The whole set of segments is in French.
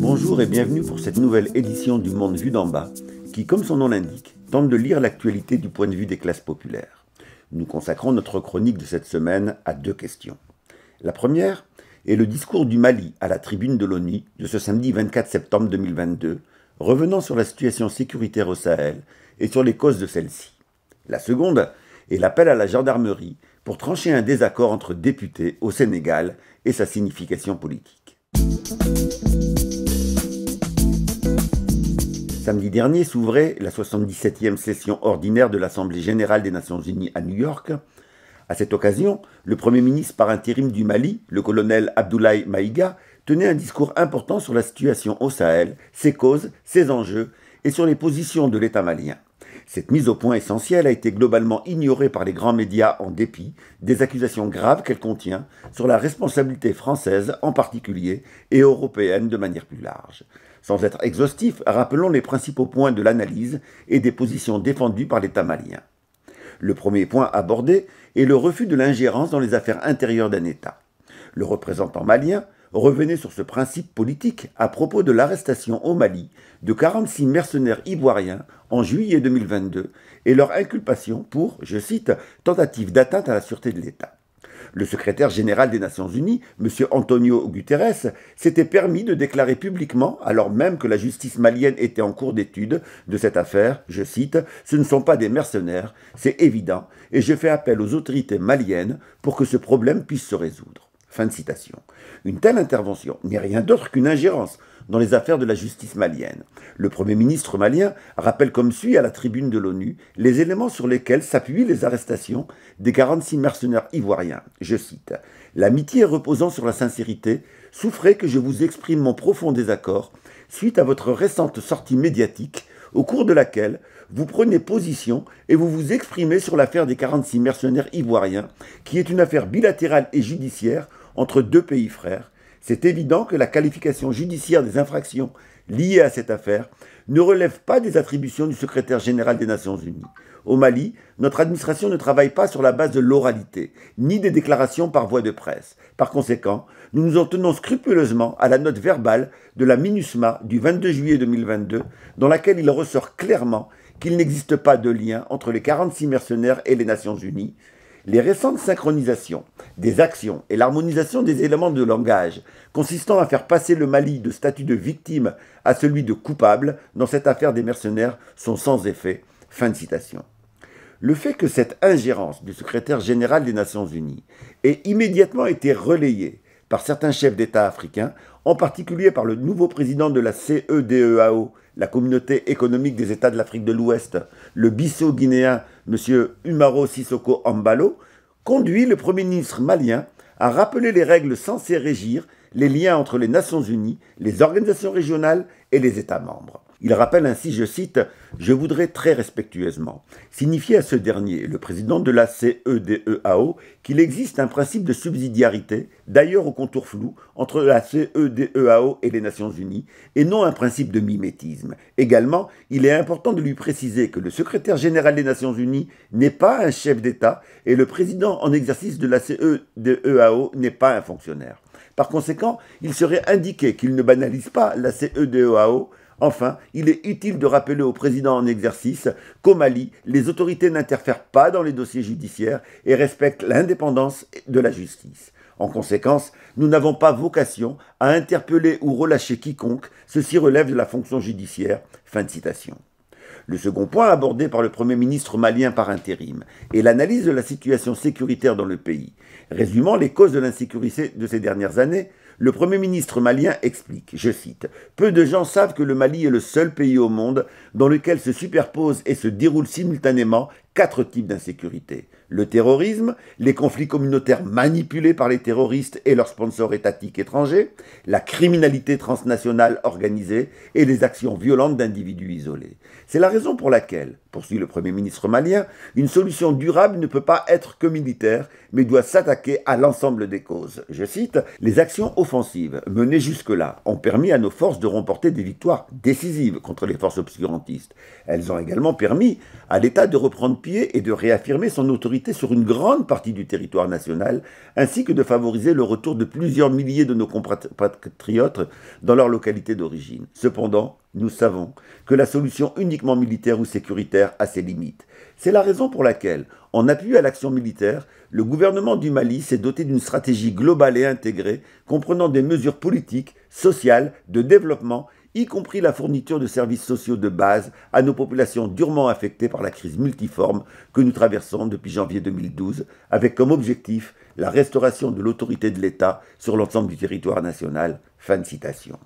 Bonjour et bienvenue pour cette nouvelle édition du Monde vu d'en bas, qui, comme son nom l'indique, tente de lire l'actualité du point de vue des classes populaires. Nous consacrons notre chronique de cette semaine à deux questions. La première est le discours du Mali à la tribune de l'ONU de ce samedi 24 septembre 2022, revenant sur la situation sécuritaire au Sahel et sur les causes de celle-ci. La seconde est l'appel à la gendarmerie pour trancher un désaccord entre députés au Sénégal et sa signification politique. Samedi dernier s'ouvrait la 77e session ordinaire de l'Assemblée générale des Nations unies à New York. À cette occasion, le Premier ministre par intérim du Mali, le colonel Abdoulaye Maïga, tenait un discours important sur la situation au Sahel, ses causes, ses enjeux et sur les positions de l'État malien. Cette mise au point essentielle a été globalement ignorée par les grands médias en dépit des accusations graves qu'elle contient sur la responsabilité française en particulier et européenne de manière plus large. Sans être exhaustif, rappelons les principaux points de l'analyse et des positions défendues par l'État malien. Le premier point abordé est le refus de l'ingérence dans les affaires intérieures d'un État. Le représentant malien revenait sur ce principe politique à propos de l'arrestation au Mali de 46 mercenaires ivoiriens en juillet 2022 et leur inculpation pour, je cite, tentative d'atteinte à la sûreté de l'État. Le secrétaire général des Nations Unies, M. Antonio Guterres, s'était permis de déclarer publiquement, alors même que la justice malienne était en cours d'étude de cette affaire, je cite, Ce ne sont pas des mercenaires, c'est évident, et je fais appel aux autorités maliennes pour que ce problème puisse se résoudre. Fin de citation. Une telle intervention n'est rien d'autre qu'une ingérence dans les affaires de la justice malienne. Le Premier ministre malien rappelle comme suit à la tribune de l'ONU les éléments sur lesquels s'appuient les arrestations des 46 mercenaires ivoiriens. Je cite L'amitié reposant sur la sincérité, souffrez que je vous exprime mon profond désaccord suite à votre récente sortie médiatique au cours de laquelle vous prenez position et vous vous exprimez sur l'affaire des 46 mercenaires ivoiriens, qui est une affaire bilatérale et judiciaire entre deux pays frères, c'est évident que la qualification judiciaire des infractions liées à cette affaire ne relève pas des attributions du secrétaire général des Nations Unies. Au Mali, notre administration ne travaille pas sur la base de l'oralité, ni des déclarations par voie de presse. Par conséquent, nous nous en tenons scrupuleusement à la note verbale de la MINUSMA du 22 juillet 2022, dans laquelle il ressort clairement qu'il n'existe pas de lien entre les 46 mercenaires et les Nations Unies. Les récentes synchronisations des actions et l'harmonisation des éléments de langage, consistant à faire passer le Mali de statut de victime à celui de coupable dans cette affaire des mercenaires, sont sans effet. Fin de citation. Le fait que cette ingérence du secrétaire général des Nations Unies ait immédiatement été relayée par certains chefs d'État africains, en particulier par le nouveau président de la CEDEAO, la communauté économique des États de l'Afrique de l'Ouest, le bissau-guinéen M. Umaro Sissoko Ambalo, conduit le Premier ministre malien à rappeler les règles censées régir les liens entre les Nations Unies, les organisations régionales et les États membres. Il rappelle ainsi, je cite, Je voudrais très respectueusement signifier à ce dernier, le président de la CEDEAO, qu'il existe un principe de subsidiarité, d'ailleurs au contour flou, entre la CEDEAO et les Nations Unies, et non un principe de mimétisme. Également, il est important de lui préciser que le secrétaire général des Nations Unies n'est pas un chef d'État et le président en exercice de la CEDEAO n'est pas un fonctionnaire. Par conséquent, il serait indiqué qu'il ne banalise pas la CEDEAO Enfin, il est utile de rappeler au président en exercice qu'au Mali, les autorités n'interfèrent pas dans les dossiers judiciaires et respectent l'indépendance de la justice. En conséquence, nous n'avons pas vocation à interpeller ou relâcher quiconque, ceci relève de la fonction judiciaire. Fin de citation. Le second point abordé par le Premier ministre malien par intérim est l'analyse de la situation sécuritaire dans le pays. Résumant les causes de l'insécurité de ces dernières années, le Premier ministre malien explique, je cite, Peu de gens savent que le Mali est le seul pays au monde dans lequel se superposent et se déroulent simultanément quatre types d'insécurité. Le terrorisme, les conflits communautaires manipulés par les terroristes et leurs sponsors étatiques étrangers, la criminalité transnationale organisée et les actions violentes d'individus isolés. C'est la raison pour laquelle, poursuit le Premier ministre malien, une solution durable ne peut pas être que militaire, mais doit s'attaquer à l'ensemble des causes. Je cite, Les actions offensives menées jusque-là ont permis à nos forces de remporter des victoires décisives contre les forces obscurantistes. Elles ont également permis à l'État de reprendre et de réaffirmer son autorité sur une grande partie du territoire national, ainsi que de favoriser le retour de plusieurs milliers de nos compatriotes dans leur localité d'origine. Cependant, nous savons que la solution uniquement militaire ou sécuritaire a ses limites. C'est la raison pour laquelle, en appui à l'action militaire, le gouvernement du Mali s'est doté d'une stratégie globale et intégrée comprenant des mesures politiques, sociales, de développement y compris la fourniture de services sociaux de base à nos populations durement affectées par la crise multiforme que nous traversons depuis janvier 2012, avec comme objectif la restauration de l'autorité de l'État sur l'ensemble du territoire national. Fin de citation.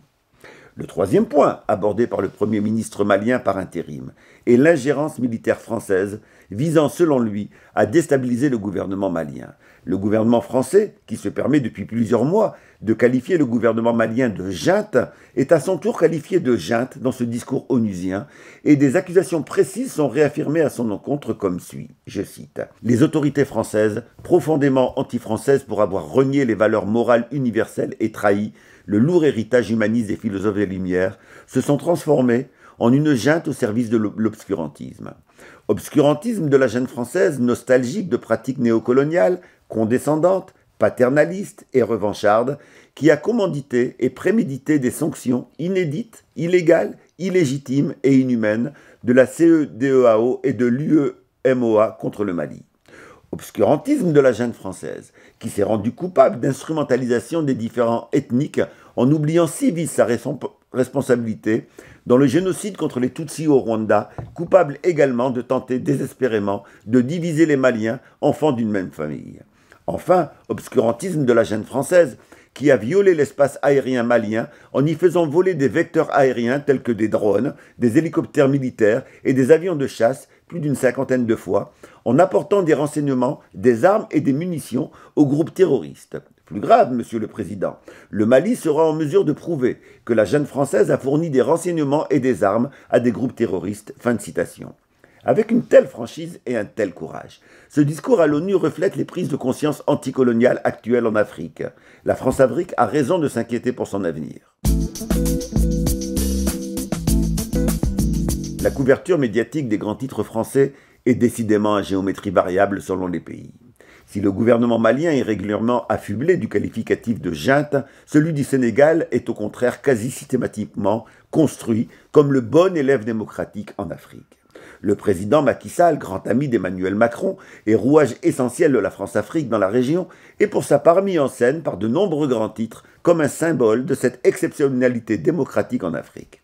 Le troisième point, abordé par le Premier ministre malien par intérim, est l'ingérence militaire française visant, selon lui, à déstabiliser le gouvernement malien. Le gouvernement français, qui se permet depuis plusieurs mois de qualifier le gouvernement malien de junte, est à son tour qualifié de jeinte » dans ce discours onusien, et des accusations précises sont réaffirmées à son encontre comme suit, je cite, Les autorités françaises, profondément anti-françaises pour avoir renié les valeurs morales universelles et trahies, le lourd héritage humaniste des philosophes des Lumières, se sont transformés en une junte au service de l'obscurantisme. Obscurantisme de la jeune française, nostalgique de pratiques néocoloniales, condescendantes, paternalistes et revanchardes, qui a commandité et prémédité des sanctions inédites, illégales, illégitimes et inhumaines de la CEDEAO et de l'UEMOA contre le Mali obscurantisme de la jeune française, qui s'est rendu coupable d'instrumentalisation des différents ethniques en oubliant si vite sa responsabilité dans le génocide contre les Tutsis au Rwanda, coupable également de tenter désespérément de diviser les Maliens, enfants d'une même famille. Enfin, obscurantisme de la gêne française, qui a violé l'espace aérien malien en y faisant voler des vecteurs aériens tels que des drones, des hélicoptères militaires et des avions de chasse plus d'une cinquantaine de fois, en apportant des renseignements, des armes et des munitions aux groupes terroristes. Plus grave, Monsieur le Président, le Mali sera en mesure de prouver que la jeune Française a fourni des renseignements et des armes à des groupes terroristes. Fin de citation. Avec une telle franchise et un tel courage, ce discours à l'ONU reflète les prises de conscience anticoloniales actuelles en Afrique. La France-Afrique a raison de s'inquiéter pour son avenir. La couverture médiatique des grands titres français est décidément à géométrie variable selon les pays. Si le gouvernement malien est régulièrement affublé du qualificatif de junte, celui du Sénégal est au contraire quasi systématiquement construit comme le bon élève démocratique en Afrique. Le président Macky Sall, grand ami d'Emmanuel Macron et rouage essentiel de la France-Afrique dans la région, est pour sa part mis en scène par de nombreux grands titres comme un symbole de cette exceptionnalité démocratique en Afrique.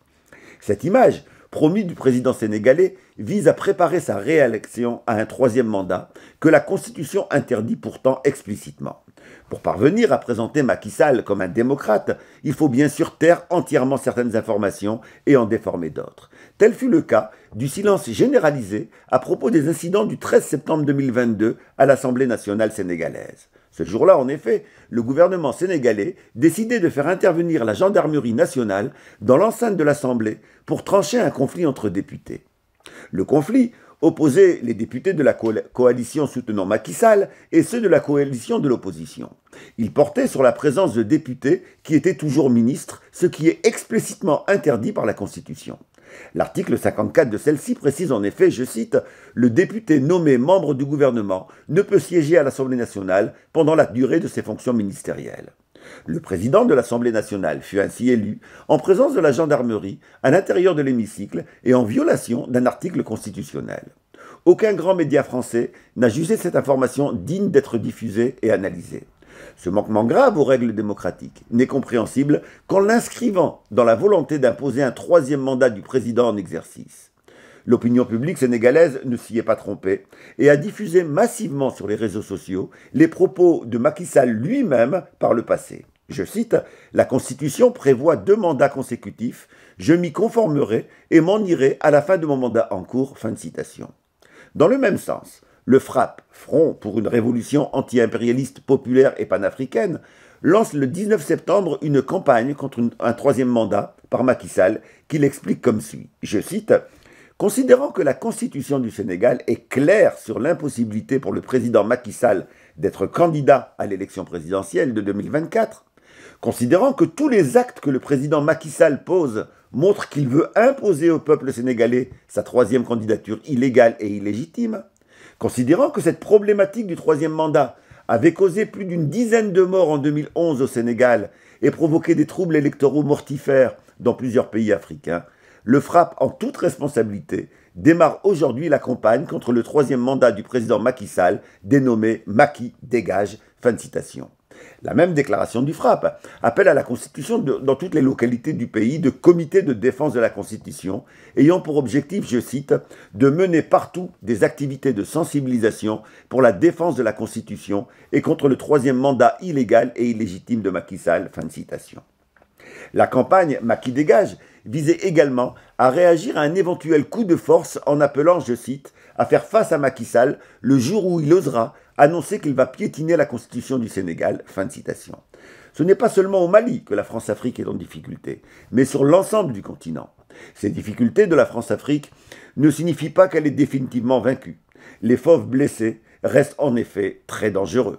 Cette image, promis du président sénégalais vise à préparer sa réélection à un troisième mandat que la Constitution interdit pourtant explicitement. Pour parvenir à présenter Macky Sall comme un démocrate, il faut bien sûr taire entièrement certaines informations et en déformer d'autres. Tel fut le cas du silence généralisé à propos des incidents du 13 septembre 2022 à l'Assemblée nationale sénégalaise. Ce jour-là, en effet, le gouvernement sénégalais décidait de faire intervenir la gendarmerie nationale dans l'enceinte de l'Assemblée pour trancher un conflit entre députés. Le conflit opposait les députés de la coalition soutenant Macky Sall et ceux de la coalition de l'opposition. Il portait sur la présence de députés qui étaient toujours ministres, ce qui est explicitement interdit par la Constitution. L'article 54 de celle-ci précise en effet, je cite, Le député nommé membre du gouvernement ne peut siéger à l'Assemblée nationale pendant la durée de ses fonctions ministérielles. Le président de l'Assemblée nationale fut ainsi élu en présence de la gendarmerie, à l'intérieur de l'hémicycle et en violation d'un article constitutionnel. Aucun grand média français n'a jugé cette information digne d'être diffusée et analysée. Ce manquement grave aux règles démocratiques n'est compréhensible qu'en l'inscrivant dans la volonté d'imposer un troisième mandat du président en exercice. L'opinion publique sénégalaise ne s'y est pas trompée et a diffusé massivement sur les réseaux sociaux les propos de Macky Sall lui-même par le passé. Je cite, La Constitution prévoit deux mandats consécutifs, je m'y conformerai et m'en irai à la fin de mon mandat en cours. Fin de citation. Dans le même sens, le frappe front pour une révolution anti-impérialiste populaire et panafricaine, lance le 19 septembre une campagne contre un troisième mandat par Macky Sall qu'il explique comme suit. Je cite Considérant que la constitution du Sénégal est claire sur l'impossibilité pour le président Macky Sall d'être candidat à l'élection présidentielle de 2024, considérant que tous les actes que le président Macky Sall pose montrent qu'il veut imposer au peuple sénégalais sa troisième candidature illégale et illégitime, Considérant que cette problématique du troisième mandat avait causé plus d'une dizaine de morts en 2011 au Sénégal et provoqué des troubles électoraux mortifères dans plusieurs pays africains, le frappe en toute responsabilité, démarre aujourd'hui la campagne contre le troisième mandat du président Macky Sall, dénommé Macky dégage. Fin de citation. La même déclaration du frappe appelle à la constitution dans toutes les localités du pays de comités de défense de la Constitution ayant pour objectif, je cite, de mener partout des activités de sensibilisation pour la défense de la Constitution et contre le troisième mandat illégal et illégitime de Macky Sall. Fin de citation. La campagne Macky dégage visait également à réagir à un éventuel coup de force en appelant, je cite, à faire face à Macky Sall le jour où il osera annoncer qu'il va piétiner la constitution du Sénégal. Fin de citation. Ce n'est pas seulement au Mali que la France-Afrique est en difficulté, mais sur l'ensemble du continent. Ces difficultés de la France-Afrique ne signifient pas qu'elle est définitivement vaincue. Les fauves blessés restent en effet très dangereux.